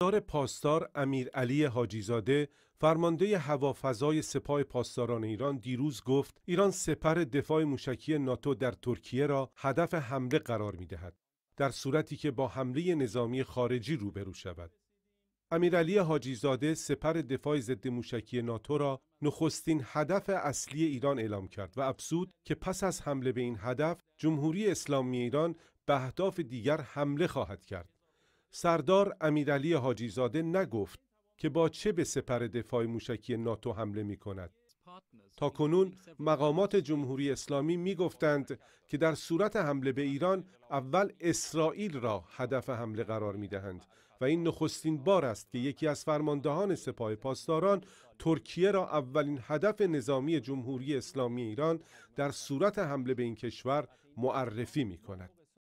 دار پاسدار علی حاجیزاده فرمانده هوافضای سپاه پاسداران ایران دیروز گفت ایران سپر دفاع موشکی ناتو در ترکیه را هدف حمله قرار می دهد در صورتی که با حمله نظامی خارجی روبرو شود. امیرعلی حاجیزاده سپر دفاع ضد موشکی ناتو را نخستین هدف اصلی ایران اعلام کرد و افزود که پس از حمله به این هدف جمهوری اسلامی ایران به اهداف دیگر حمله خواهد کرد. سردار امیرعلی حاجیزاده نگفت که با چه به سپر دفاع موشکی ناتو حمله می کند. تا کنون مقامات جمهوری اسلامی می گفتند که در صورت حمله به ایران اول اسرائیل را هدف حمله قرار می دهند و این نخستین بار است که یکی از فرماندهان سپاه پاسداران ترکیه را اولین هدف نظامی جمهوری اسلامی ایران در صورت حمله به این کشور معرفی می کند.